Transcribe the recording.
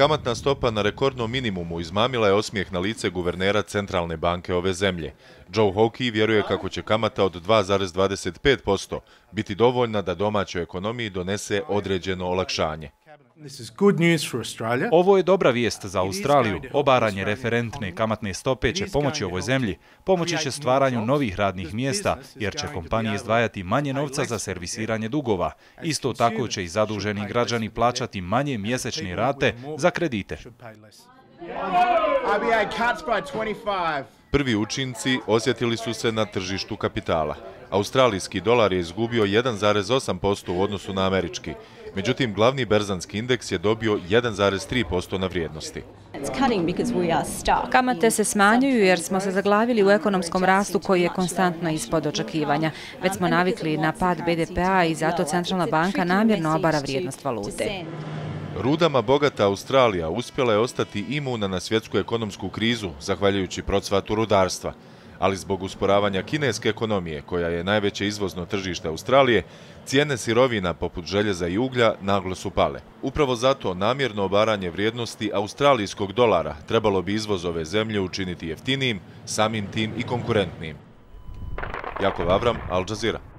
Kamatna stopa na rekordnom minimumu izmamila je osmijeh na lice guvernera Centralne banke ove zemlje. Joe Hockey vjeruje kako će kamata od 2,25% biti dovoljna da domaćoj ekonomiji donese određeno olakšanje. Ovo je dobra vijest za Australiju. Obaranje referentne kamatne stope će pomoći ovoj zemlji. Pomoći će stvaranju novih radnih mjesta, jer će kompanije izdvajati manje novca za servisiranje dugova. Isto tako će i zaduženi građani plaćati manje mjesečne rate za kredite. Prvi učinci osjetili su se na tržištu kapitala. Australijski dolar je izgubio 1,8% u odnosu na američki. Međutim, glavni berzanski indeks je dobio 1,3% na vrijednosti. Kamate se smanjuju jer smo se zaglavili u ekonomskom rastu koji je konstantno ispod očekivanja. Već smo navikli na pad BDP-a i zato Centralna banka namjerno obara vrijednost valute. Rudama bogata Australija uspjela je ostati imuna na svjetsku ekonomsku krizu, zahvaljujući procvatu rudarstva ali zbog usporavanja kineske ekonomije, koja je najveće izvozno tržište Australije, cijene sirovina poput željeza i uglja naglo su pale. Upravo zato namjerno obaranje vrijednosti australijskog dolara trebalo bi izvoz ove zemlje učiniti jeftinijim, samim tim i konkurentnijim. Jakov Avram, Al Jazeera.